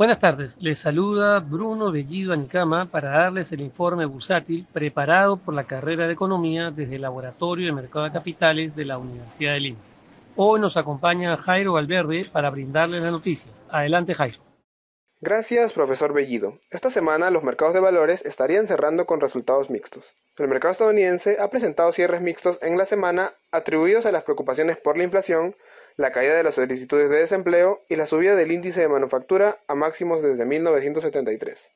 Buenas tardes, les saluda Bruno Bellido Anicama para darles el informe bursátil preparado por la carrera de Economía desde el Laboratorio de Mercado de Capitales de la Universidad de Lima. Hoy nos acompaña Jairo Valverde para brindarles las noticias. Adelante, Jairo. Gracias, profesor Bellido. Esta semana los mercados de valores estarían cerrando con resultados mixtos. El mercado estadounidense ha presentado cierres mixtos en la semana atribuidos a las preocupaciones por la inflación, la caída de las solicitudes de desempleo y la subida del índice de manufactura a máximos desde 1973.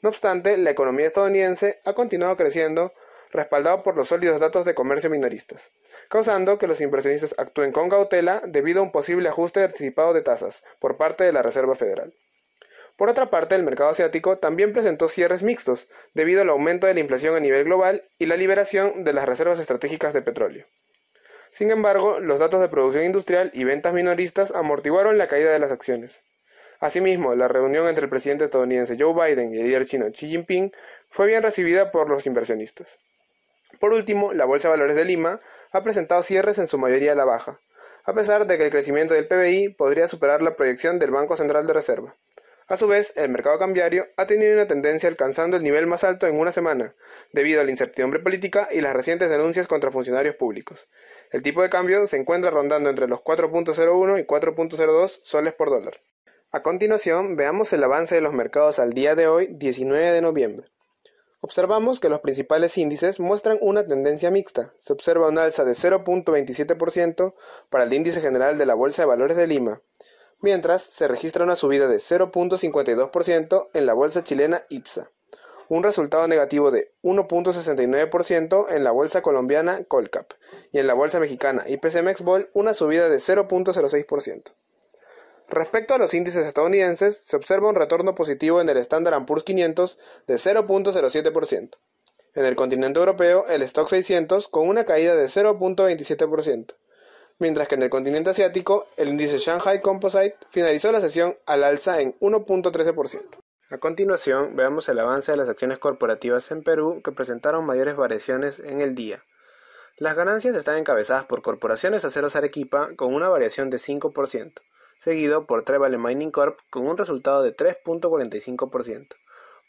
No obstante, la economía estadounidense ha continuado creciendo, respaldado por los sólidos datos de comercio minoristas, causando que los inversionistas actúen con cautela debido a un posible ajuste anticipado de tasas por parte de la Reserva Federal. Por otra parte, el mercado asiático también presentó cierres mixtos, debido al aumento de la inflación a nivel global y la liberación de las reservas estratégicas de petróleo. Sin embargo, los datos de producción industrial y ventas minoristas amortiguaron la caída de las acciones. Asimismo, la reunión entre el presidente estadounidense Joe Biden y el líder chino Xi Jinping fue bien recibida por los inversionistas. Por último, la Bolsa de Valores de Lima ha presentado cierres en su mayoría a la baja, a pesar de que el crecimiento del PBI podría superar la proyección del Banco Central de Reserva. A su vez, el mercado cambiario ha tenido una tendencia alcanzando el nivel más alto en una semana, debido a la incertidumbre política y las recientes denuncias contra funcionarios públicos. El tipo de cambio se encuentra rondando entre los 4.01 y 4.02 soles por dólar. A continuación, veamos el avance de los mercados al día de hoy, 19 de noviembre. Observamos que los principales índices muestran una tendencia mixta. Se observa una alza de 0.27% para el índice general de la Bolsa de Valores de Lima, mientras se registra una subida de 0.52% en la bolsa chilena IPSA, un resultado negativo de 1.69% en la bolsa colombiana Colcap y en la bolsa mexicana IPC Mexbol una subida de 0.06%. Respecto a los índices estadounidenses, se observa un retorno positivo en el Standard Poor's 500 de 0.07%. En el continente europeo, el Stock 600 con una caída de 0.27% mientras que en el continente asiático el índice Shanghai Composite finalizó la sesión al alza en 1.13%. A continuación, veamos el avance de las acciones corporativas en Perú que presentaron mayores variaciones en el día. Las ganancias están encabezadas por Corporaciones Aceros Arequipa con una variación de 5%, seguido por Trevale Mining Corp con un resultado de 3.45%.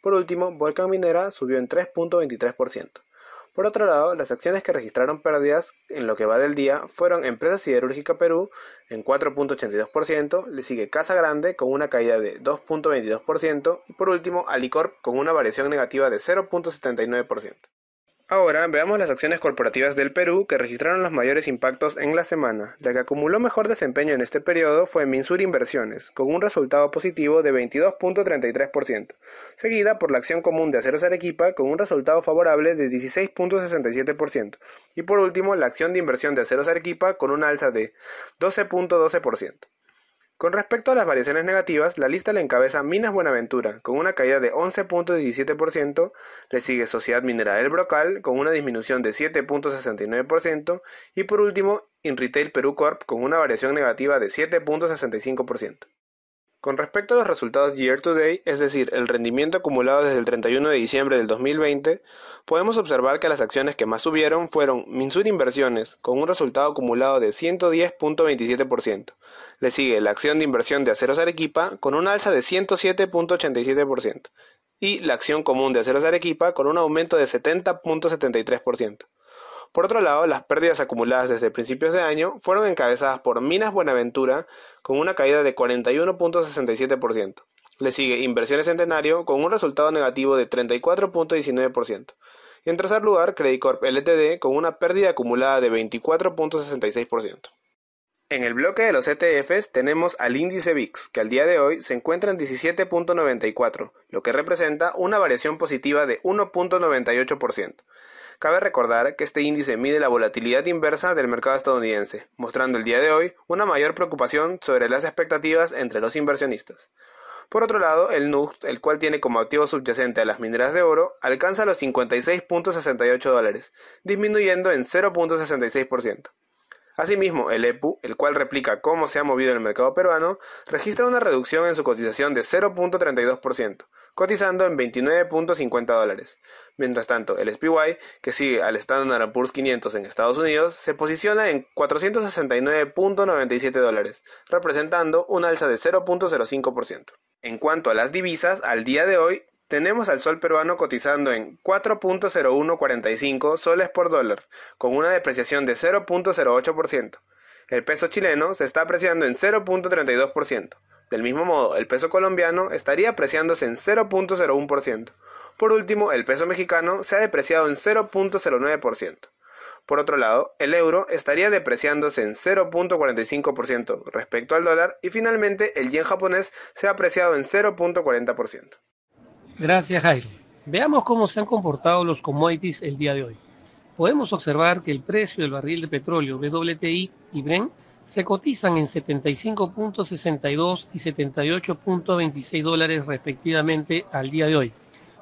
Por último, Volcan Minera subió en 3.23%. Por otro lado, las acciones que registraron pérdidas en lo que va del día fueron Empresa Siderúrgica Perú en 4.82%, le sigue Casa Grande con una caída de 2.22% y por último Alicorp con una variación negativa de 0.79%. Ahora veamos las acciones corporativas del Perú que registraron los mayores impactos en la semana. La que acumuló mejor desempeño en este periodo fue Minsur Inversiones, con un resultado positivo de 22.33%, seguida por la Acción Común de Aceros Arequipa, con un resultado favorable de 16.67%, y por último la Acción de Inversión de Aceros Arequipa, con un alza de 12.12%. Con respecto a las variaciones negativas, la lista le encabeza Minas Buenaventura, con una caída de 11.17%, le sigue Sociedad Minera del Brocal, con una disminución de 7.69%, y por último, InRetail Perú Corp, con una variación negativa de 7.65%. Con respecto a los resultados year to date, es decir, el rendimiento acumulado desde el 31 de diciembre del 2020, podemos observar que las acciones que más subieron fueron Minsur Inversiones, con un resultado acumulado de 110.27%. Le sigue la acción de inversión de Aceros Arequipa, con un alza de 107.87%. Y la acción común de Aceros Arequipa, con un aumento de 70.73%. Por otro lado, las pérdidas acumuladas desde principios de año fueron encabezadas por Minas Buenaventura con una caída de 41.67%. Le sigue Inversiones Centenario con un resultado negativo de 34.19%. Y en tercer lugar, Credit Corp LTD con una pérdida acumulada de 24.66%. En el bloque de los ETFs tenemos al índice VIX, que al día de hoy se encuentra en 17.94, lo que representa una variación positiva de 1.98%. Cabe recordar que este índice mide la volatilidad inversa del mercado estadounidense, mostrando el día de hoy una mayor preocupación sobre las expectativas entre los inversionistas. Por otro lado, el NUGT, el cual tiene como activo subyacente a las mineras de oro, alcanza los 56.68 dólares, disminuyendo en 0.66%. Asimismo, el EPU, el cual replica cómo se ha movido el mercado peruano, registra una reducción en su cotización de 0.32%, cotizando en 29.50 dólares. Mientras tanto, el SPY, que sigue al Standard Poor's 500 en Estados Unidos, se posiciona en 469.97 dólares, representando un alza de 0.05%. En cuanto a las divisas, al día de hoy tenemos al sol peruano cotizando en 4.0145 soles por dólar, con una depreciación de 0.08%. El peso chileno se está apreciando en 0.32%. Del mismo modo, el peso colombiano estaría apreciándose en 0.01%. Por último, el peso mexicano se ha depreciado en 0.09%. Por otro lado, el euro estaría depreciándose en 0.45% respecto al dólar y finalmente el yen japonés se ha apreciado en 0.40%. Gracias, Jairo. Veamos cómo se han comportado los commodities el día de hoy. Podemos observar que el precio del barril de petróleo WTI y BREN se cotizan en 75.62 y 78.26 dólares respectivamente al día de hoy,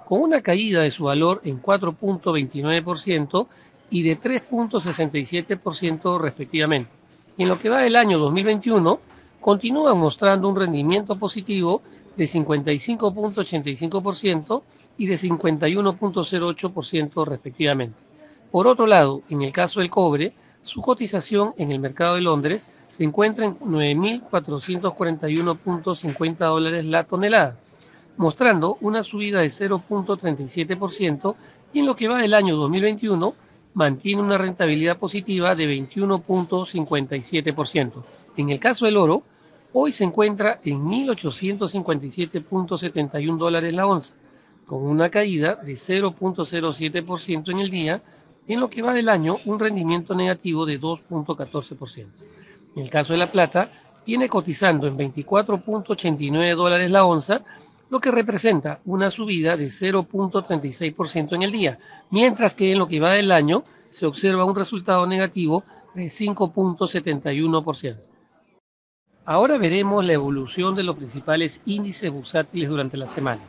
con una caída de su valor en 4.29% y de 3.67% respectivamente. en lo que va del año 2021, continúan mostrando un rendimiento positivo de 55.85% y de 51.08% respectivamente. Por otro lado, en el caso del cobre, su cotización en el mercado de Londres se encuentra en 9.441.50 dólares la tonelada, mostrando una subida de 0.37% y en lo que va del año 2021 mantiene una rentabilidad positiva de 21.57%. En el caso del oro, Hoy se encuentra en 1857.71 dólares la onza, con una caída de 0.07% en el día, y en lo que va del año un rendimiento negativo de 2.14%. En el caso de la plata, tiene cotizando en 24.89 dólares la onza, lo que representa una subida de 0.36% en el día, mientras que en lo que va del año se observa un resultado negativo de 5.71%. Ahora veremos la evolución de los principales índices bursátiles durante la semana.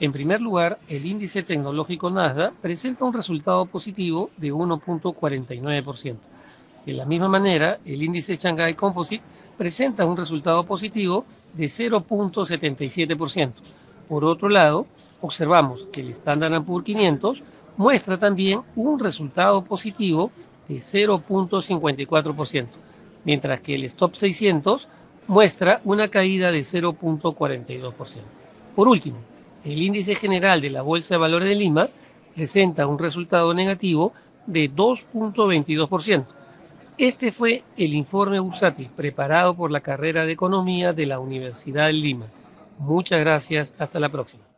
En primer lugar, el índice tecnológico Nasdaq presenta un resultado positivo de 1.49%. De la misma manera, el índice Shanghai Composite presenta un resultado positivo de 0.77%. Por otro lado, observamos que el Standard Poor's 500 muestra también un resultado positivo de 0.54%, mientras que el Stop 600 muestra una caída de 0.42%. Por último, el índice general de la Bolsa de Valores de Lima presenta un resultado negativo de 2.22%. Este fue el informe bursátil preparado por la carrera de Economía de la Universidad de Lima. Muchas gracias, hasta la próxima.